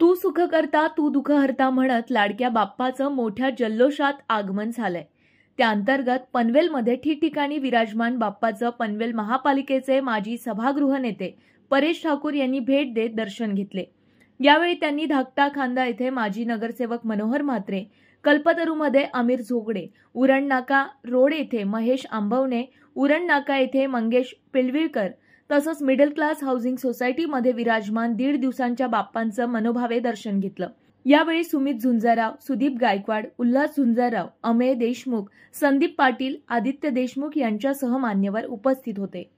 तू सुख करता तू दुःख हरता म्हणत लाडक्या बाप्पाचं मोठ्या जल्लोषात आगमन झालंय त्या अंतर्गत पनवेलमध्ये ठिकठिकाणी विराजमान बाप्पाचं पनवेल महापालिकेचे माजी सभागृह नेते परेश ठाकूर यांनी भेट देत दर्शन घेतले यावेळी त्यांनी धाकटा खांदा येथे माजी नगरसेवक मनोहर म्हात्रे कल्पतरूमध्ये अमीर झोगडे उरणनाका रोड येथे महेश आंबवणे उरणनाका येथे मंगेश पिळवीळकर तसंच मिडल क्लास हाऊसिंग सोसायटीमध्ये विराजमान दीड दिवसांच्या बाप्पांचं मनोभावे दर्शन घेतलं यावेळी सुमित झुंजाराव सुदीप गायकवाड उल्हास झुंजाराव अमेय देशमुख संदीप पाटील आदित्य देशमुख यांच्यासह मान्यवर उपस्थित होते